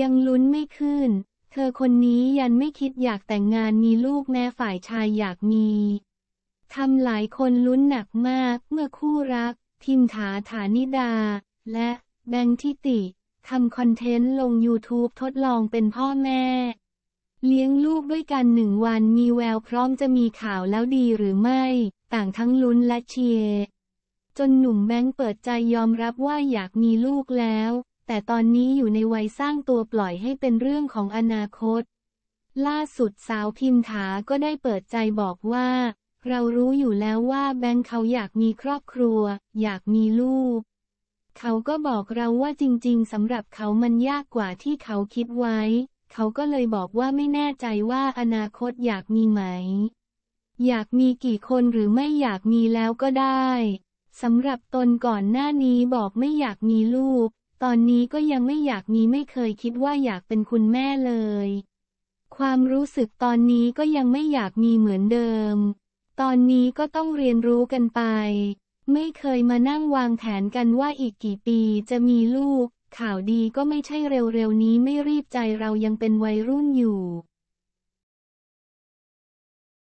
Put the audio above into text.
ยังลุ้นไม่ขึ้น เธอคนนี้ยันไม่คิดอยากแต่งงานมีลูกแม่ฝ่ายชายอยากมี ทำหลายคนลุ้นหนักมาก เมื่อคู่รัก พิมถาฐานิดา และแบงทิติทำคอนเทนต์ลง YouTube ทดลองเป็นพ่อแม่ เลี้ยงลูกด้วยกันหนึ่งวันมีแววพร้อมจะมีข่าวแล้วดีหรือไม่ ต่างทั้งลุ้นและเชียร์จนหนุ่มแบงค์เปิดใจยอมรับว่าอยากมีลูกแล้วแต่ตอนนี้อยู่ในวัยสร้างตัวปล่อยให้เป็นเรื่องของอนาคต ล่าสุดสาวพิมถาก็ได้เปิดใจบอกว่า เรารู้อยู่แล้วว่าแบงค์เขาอยากมีครอบครัว อยากมีลูก เขาก็บอกเราว่าจริงๆสำหรับเขามันยากกว่าที่เขาคิดไว้ เขาก็เลยบอกว่าไม่แน่ใจว่าอนาคตอยากมีไหม อยากมีกี่คนหรือไม่อยากมีแล้วก็ได้ สำหรับตนก่อนหน้านี้บอกไม่อยากมีลูกตอนนี้ก็ยังไม่อยากมีไม่เคยคิดว่าอยากเป็นคุณแม่เลย ความรู้สึกตอนนี้ก็ยังไม่อยากมีเหมือนเดิม ตอนนี้ก็ต้องเรียนรู้กันไป ไม่เคยมานั่งวางแผนกันว่าอีกกี่ปีจะมีลูก ข่าวดีก็ไม่ใช่เร็วๆ นี้ไม่รีบใจเรายังเป็นวัยรุ่นอยู่